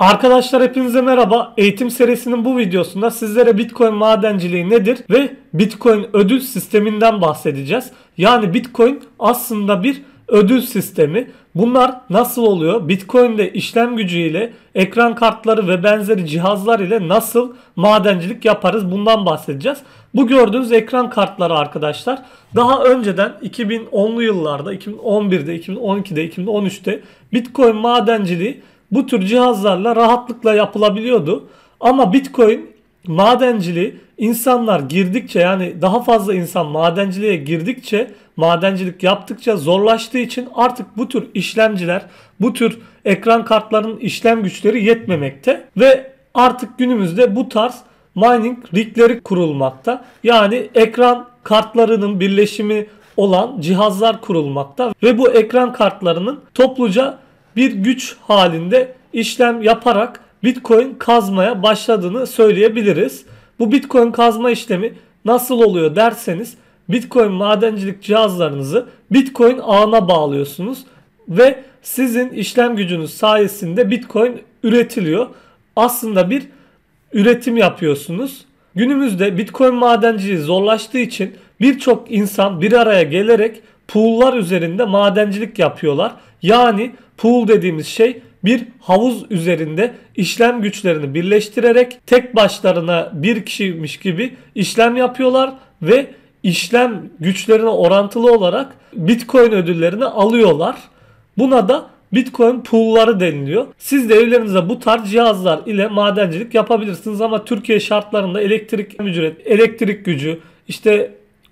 Arkadaşlar hepinize merhaba. Eğitim serisinin bu videosunda sizlere Bitcoin madenciliği nedir ve Bitcoin ödül sisteminden bahsedeceğiz. Yani Bitcoin aslında bir ödül sistemi. Bunlar nasıl oluyor? Bitcoin'de işlem gücüyle ekran kartları ve benzeri cihazlar ile nasıl madencilik yaparız? Bundan bahsedeceğiz. Bu gördüğünüz ekran kartları arkadaşlar daha önceden 2010'lu yıllarda, 2011'de, 2012'de, 2013'te Bitcoin madenciliği bu tür cihazlarla rahatlıkla yapılabiliyordu. Ama Bitcoin madenciliği insanlar girdikçe yani daha fazla insan madenciliğe girdikçe madencilik yaptıkça zorlaştığı için artık bu tür işlemciler bu tür ekran kartlarının işlem güçleri yetmemekte ve artık günümüzde bu tarz mining rigleri kurulmakta. Yani ekran kartlarının birleşimi olan cihazlar kurulmakta ve bu ekran kartlarının topluca bir güç halinde işlem yaparak Bitcoin kazmaya başladığını söyleyebiliriz. Bu Bitcoin kazma işlemi nasıl oluyor derseniz Bitcoin madencilik cihazlarınızı Bitcoin ağına bağlıyorsunuz ve sizin işlem gücünüz sayesinde Bitcoin üretiliyor. Aslında bir üretim yapıyorsunuz. Günümüzde Bitcoin madenciliği zorlaştığı için birçok insan bir araya gelerek pool'lar üzerinde madencilik yapıyorlar. Yani pool dediğimiz şey bir havuz üzerinde işlem güçlerini birleştirerek tek başlarına bir kişiymiş gibi işlem yapıyorlar ve işlem güçlerine orantılı olarak Bitcoin ödüllerini alıyorlar. Buna da Bitcoin pool'ları deniliyor. Siz de evlerinize bu tarz cihazlar ile madencilik yapabilirsiniz ama Türkiye şartlarında elektrik ücret, elektrik gücü, işte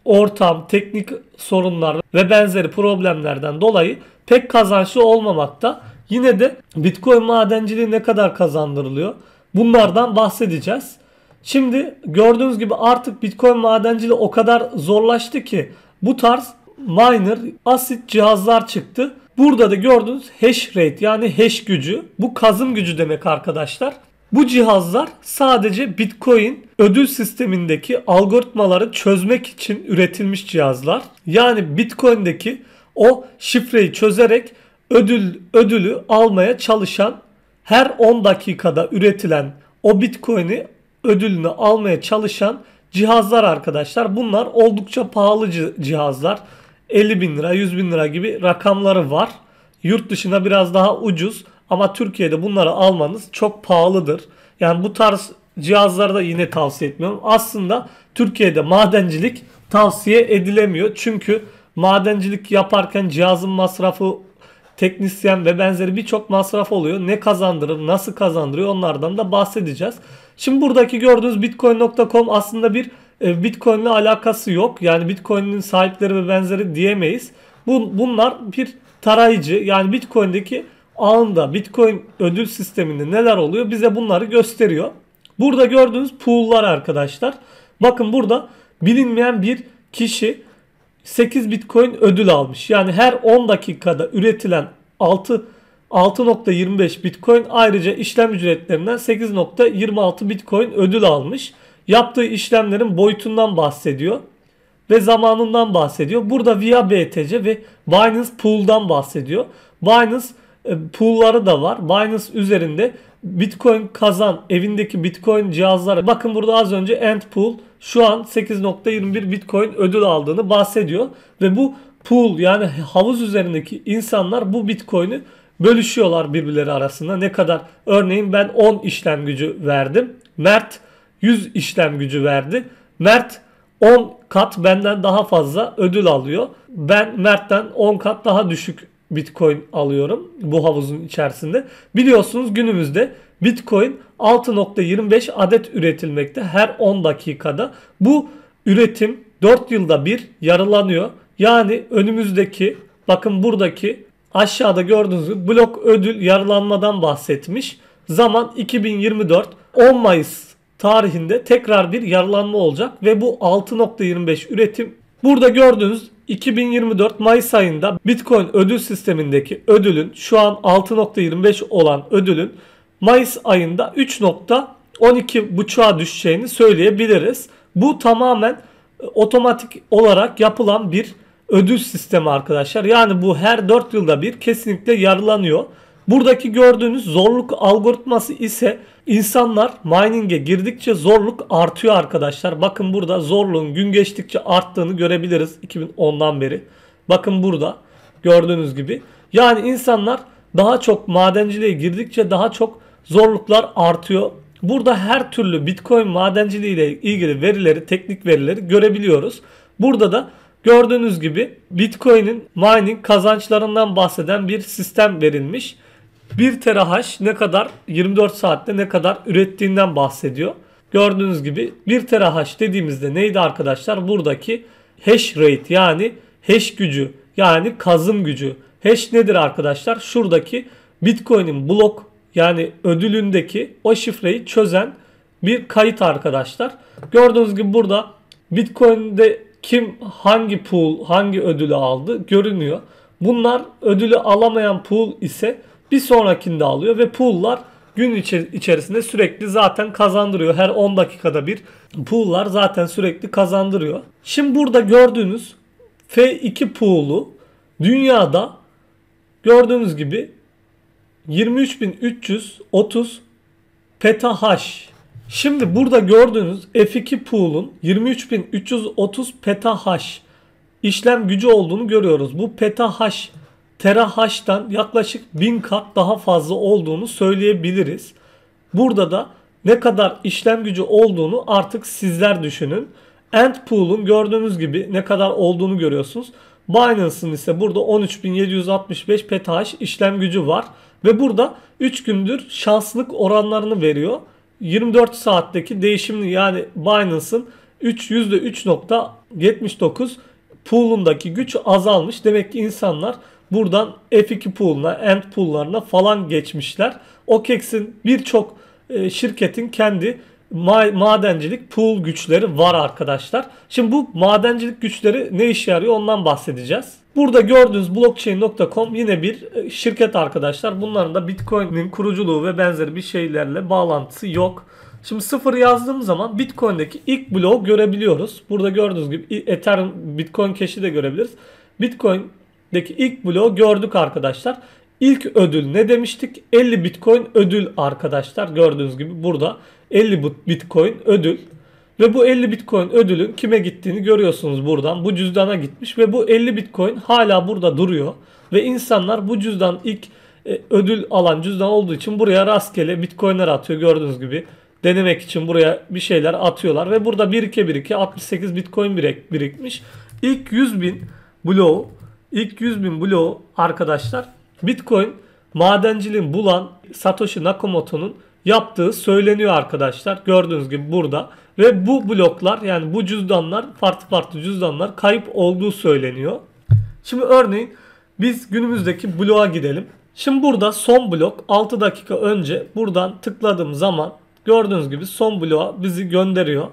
ortam, teknik sorunlar ve benzeri problemlerden dolayı pek kazançlı olmamakta. Yine de Bitcoin madenciliği ne kadar kazandırılıyor? Bunlardan bahsedeceğiz. Şimdi gördüğünüz gibi artık Bitcoin madenciliği o kadar zorlaştı ki bu tarz miner asit cihazlar çıktı. Burada da gördüğünüz hash rate yani hash gücü bu kazım gücü demek arkadaşlar. Bu cihazlar sadece Bitcoin ödül sistemindeki algoritmaları çözmek için üretilmiş cihazlar. Yani Bitcoin'deki o şifreyi çözerek ödül ödülü almaya çalışan her 10 dakikada üretilen o Bitcoin'i ödülünü almaya çalışan cihazlar arkadaşlar. Bunlar oldukça pahalı cihazlar. 50 bin lira 100 bin lira gibi rakamları var. Yurt dışına biraz daha ucuz ama Türkiye'de bunları almanız çok pahalıdır. Yani bu tarz cihazları da yine tavsiye etmiyorum. Aslında Türkiye'de madencilik tavsiye edilemiyor. Çünkü madencilik yaparken cihazın masrafı teknisyen ve benzeri birçok masraf oluyor. Ne kazandırır, nasıl kazandırıyor onlardan da bahsedeceğiz. Şimdi buradaki gördüğünüz bitcoin.com aslında bir e, Bitcoin ile alakası yok. Yani Bitcoin'in sahipleri ve benzeri diyemeyiz. Bu, bunlar bir tarayıcı yani Bitcoin'deki ağında Bitcoin ödül sisteminde neler oluyor bize bunları gösteriyor. Burada gördüğünüz pool'lar arkadaşlar. Bakın burada bilinmeyen bir kişi 8 Bitcoin ödül almış. Yani her 10 dakikada üretilen 6 6.25 Bitcoin ayrıca işlem ücretlerinden 8.26 Bitcoin ödül almış. Yaptığı işlemlerin boyutundan bahsediyor ve zamanından bahsediyor. Burada via BTC ve Binance Pool'dan bahsediyor. Binance e, pool'ları da var. Binance üzerinde Bitcoin kazan evindeki Bitcoin cihazları. bakın burada az önce Ant Pool şu an 8.21 Bitcoin ödül aldığını bahsediyor ve bu pool yani havuz üzerindeki insanlar bu Bitcoin'i bölüşüyorlar birbirleri arasında. Ne kadar örneğin ben 10 işlem gücü verdim. Mert 100 işlem gücü verdi. Mert 10 kat benden daha fazla ödül alıyor. Ben Mert'ten 10 kat daha düşük Bitcoin alıyorum bu havuzun içerisinde. Biliyorsunuz günümüzde Bitcoin 6.25 adet üretilmekte her 10 dakikada. Bu üretim 4 yılda bir yarılanıyor. Yani önümüzdeki bakın buradaki aşağıda gördüğünüz gibi blok ödül yarılanmadan bahsetmiş. Zaman 2024 10 Mayıs tarihinde tekrar bir yarılanma olacak ve bu 6.25 üretim burada gördüğünüz 2024 Mayıs ayında Bitcoin ödül sistemindeki ödülün şu an 6.25 olan ödülün Mayıs ayında 3.12.5'a düşeceğini söyleyebiliriz. Bu tamamen e, otomatik olarak yapılan bir ödül sistemi arkadaşlar. Yani bu her 4 yılda bir kesinlikle yarılanıyor. Buradaki gördüğünüz zorluk algoritması ise insanlar mining'e girdikçe zorluk artıyor arkadaşlar. Bakın burada zorluğun gün geçtikçe arttığını görebiliriz 2010'dan beri. Bakın burada gördüğünüz gibi. Yani insanlar daha çok madenciliğe girdikçe daha çok zorluklar artıyor. Burada her türlü Bitcoin madenciliği ile ilgili verileri, teknik verileri görebiliyoruz. Burada da gördüğünüz gibi Bitcoin'in mining kazançlarından bahseden bir sistem verilmiş. 1 terahash ne kadar 24 saatte ne kadar ürettiğinden bahsediyor. Gördüğünüz gibi 1 terahash dediğimizde neydi arkadaşlar? Buradaki hash rate yani hash gücü yani kazım gücü. Hash nedir arkadaşlar? Şuradaki Bitcoin'in blok yani ödülündeki o şifreyi çözen bir kayıt arkadaşlar. Gördüğünüz gibi burada Bitcoin'de kim hangi pool hangi ödülü aldı görünüyor. Bunlar ödülü alamayan pool ise bir sonrakinde alıyor ve pool'lar gün içerisinde sürekli zaten kazandırıyor. Her 10 dakikada bir pool'lar zaten sürekli kazandırıyor. Şimdi burada gördüğünüz F2 pool'u dünyada gördüğünüz gibi 23.330 petahash. Şimdi burada gördüğünüz F2 pool'un 23.330 petahash işlem gücü olduğunu görüyoruz. Bu petahash terahaş'tan yaklaşık 1000 kat daha fazla olduğunu söyleyebiliriz. Burada da ne kadar işlem gücü olduğunu artık sizler düşünün. End pool'un gördüğünüz gibi ne kadar olduğunu görüyorsunuz. Binance'ın ise burada 13.765 petahash işlem gücü var. Ve burada 3 gündür şanslık oranlarını veriyor. 24 saatteki değişimli yani Binance'ın 3 %3.79 pool'undaki güç azalmış. Demek ki insanlar Buradan F2 pool'una, end pool'larına falan geçmişler. OKEX'in birçok e, şirketin kendi madencilik pool güçleri var arkadaşlar. Şimdi bu madencilik güçleri ne işe yarıyor ondan bahsedeceğiz. Burada gördüğünüz blockchain.com yine bir e, şirket arkadaşlar. Bunların da Bitcoin'in kuruculuğu ve benzeri bir şeylerle bağlantısı yok. Şimdi sıfır yazdığım zaman Bitcoin'deki ilk bloğu görebiliyoruz. Burada gördüğünüz gibi Ethereum Bitcoin keşi de görebiliriz. Bitcoin deki ilk bloğu gördük arkadaşlar. İlk ödül ne demiştik? 50 Bitcoin ödül arkadaşlar. Gördüğünüz gibi burada 50 Bitcoin ödül. Ve bu 50 Bitcoin ödülün kime gittiğini görüyorsunuz buradan. Bu cüzdana gitmiş ve bu 50 Bitcoin hala burada duruyor. Ve insanlar bu cüzdan ilk e, ödül alan cüzdan olduğu için buraya rastgele Bitcoin'ler atıyor gördüğünüz gibi. Denemek için buraya bir şeyler atıyorlar ve burada 1-2-1-2 68 Bitcoin birikmiş. İlk 100 bin bloğu İlk 100 bin bloğu arkadaşlar Bitcoin madenciliğin bulan Satoshi Nakamoto'nun yaptığı söyleniyor arkadaşlar. Gördüğünüz gibi burada. Ve bu bloklar yani bu cüzdanlar farklı farklı cüzdanlar kayıp olduğu söyleniyor. Şimdi örneğin biz günümüzdeki bloğa gidelim. Şimdi burada son blok 6 dakika önce buradan tıkladığım zaman gördüğünüz gibi son bloğa bizi gönderiyor.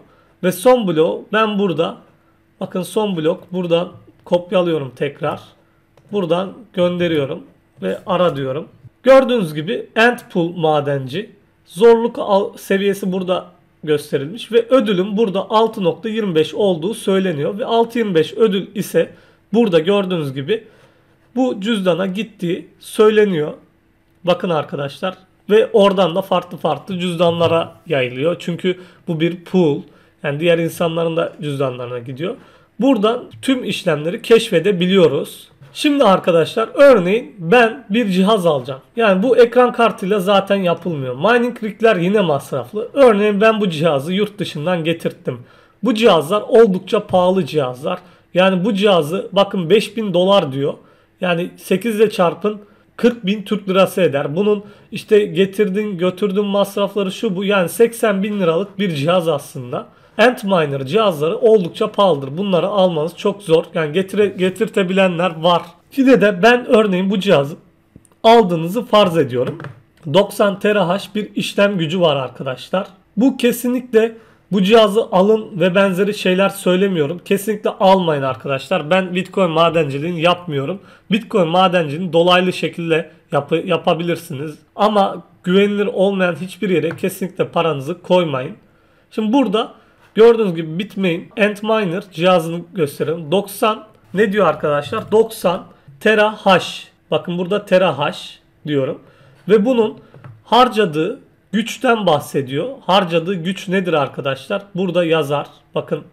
Ve son bloğu ben burada bakın son blok buradan kopyalıyorum tekrar. Buradan gönderiyorum ve ara diyorum. Gördüğünüz gibi end pool madenci zorluk seviyesi burada gösterilmiş ve ödülüm burada 6.25 olduğu söyleniyor ve 6.25 ödül ise burada gördüğünüz gibi bu cüzdana gittiği söyleniyor. Bakın arkadaşlar ve oradan da farklı farklı cüzdanlara yayılıyor. Çünkü bu bir pool. Yani diğer insanların da cüzdanlarına gidiyor. Buradan tüm işlemleri keşfedebiliyoruz. Şimdi arkadaşlar örneğin ben bir cihaz alacağım. Yani bu ekran kartıyla zaten yapılmıyor. Mining rigler yine masraflı. Örneğin ben bu cihazı yurt dışından getirttim. Bu cihazlar oldukça pahalı cihazlar. Yani bu cihazı bakın 5000 dolar diyor. Yani 8 ile çarpın 40 bin Türk lirası eder. Bunun işte getirdin götürdün masrafları şu bu yani 80 bin liralık bir cihaz aslında. Antminer cihazları oldukça pahalıdır. Bunları almanız çok zor. Yani getire, getirtebilenler var. Fide de ben örneğin bu cihazı aldığınızı farz ediyorum. 90 terahash bir işlem gücü var arkadaşlar. Bu kesinlikle bu cihazı alın ve benzeri şeyler söylemiyorum. Kesinlikle almayın arkadaşlar. Ben Bitcoin madenciliğini yapmıyorum. Bitcoin madenciliğini dolaylı şekilde yap yapabilirsiniz. Ama güvenilir olmayan hiçbir yere kesinlikle paranızı koymayın. Şimdi burada Gördüğünüz gibi Bitmain Antminer cihazını gösterelim. 90 ne diyor arkadaşlar? 90 tera hash. Bakın burada tera hash diyorum. Ve bunun harcadığı güçten bahsediyor. Harcadığı güç nedir arkadaşlar? Burada yazar. Bakın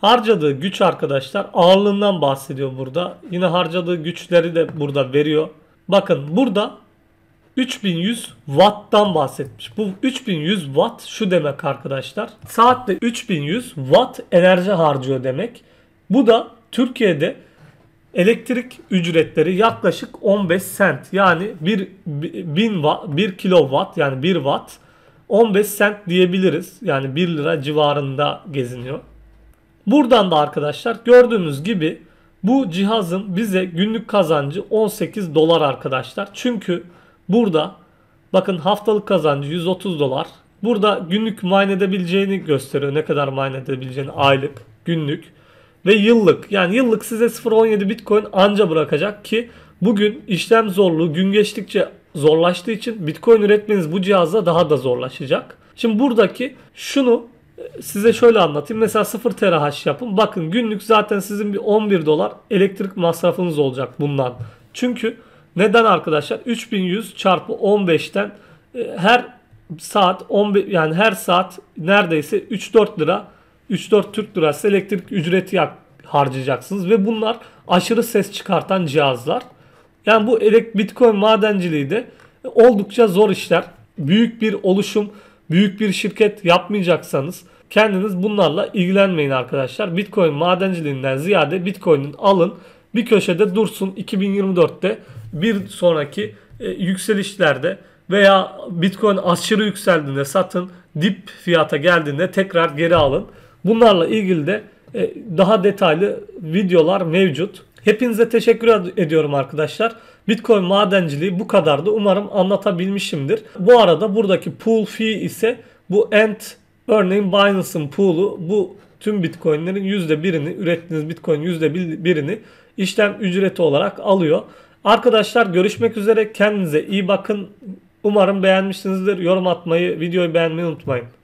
harcadığı güç arkadaşlar ağırlığından bahsediyor burada. Yine harcadığı güçleri de burada veriyor. Bakın burada 3100 watt'tan bahsetmiş. Bu 3100 watt şu demek arkadaşlar. Saatte 3100 watt enerji harcıyor demek. Bu da Türkiye'de elektrik ücretleri yaklaşık 15 sent yani 1 1000 1 kilowatt yani 1 watt 15 sent diyebiliriz. Yani 1 lira civarında geziniyor. Buradan da arkadaşlar gördüğünüz gibi bu cihazın bize günlük kazancı 18 dolar arkadaşlar. Çünkü Burada bakın haftalık kazancı 130 dolar. Burada günlük mine edebileceğini gösteriyor. Ne kadar mine edebileceğini aylık, günlük ve yıllık. Yani yıllık size 0.17 Bitcoin anca bırakacak ki bugün işlem zorluğu gün geçtikçe zorlaştığı için Bitcoin üretmeniz bu cihazla daha da zorlaşacak. Şimdi buradaki şunu e, size şöyle anlatayım. Mesela 0 TH yapın. Bakın günlük zaten sizin bir 11 dolar elektrik masrafınız olacak bundan. Çünkü neden arkadaşlar? 3100 çarpı 15'ten e, her saat 15 yani her saat neredeyse 3-4 lira 3-4 Türk lirası elektrik ücreti harcayacaksınız ve bunlar aşırı ses çıkartan cihazlar. Yani bu Bitcoin madenciliği de e, oldukça zor işler. Büyük bir oluşum, büyük bir şirket yapmayacaksanız kendiniz bunlarla ilgilenmeyin arkadaşlar. Bitcoin madenciliğinden ziyade Bitcoin'in alın bir köşede dursun 2024'te bir sonraki e, yükselişlerde veya Bitcoin aşırı yükseldiğinde satın dip fiyata geldiğinde tekrar geri alın. Bunlarla ilgili de e, daha detaylı videolar mevcut. Hepinize teşekkür ediyorum arkadaşlar. Bitcoin madenciliği bu kadardı. Umarım anlatabilmişimdir. Bu arada buradaki pool fee ise bu ent örneğin Binance'ın pool'u bu tüm Bitcoin'lerin %1'ini ürettiğiniz Bitcoin %1'ini işlem ücreti olarak alıyor. Arkadaşlar görüşmek üzere. Kendinize iyi bakın. Umarım beğenmişsinizdir. Yorum atmayı, videoyu beğenmeyi unutmayın.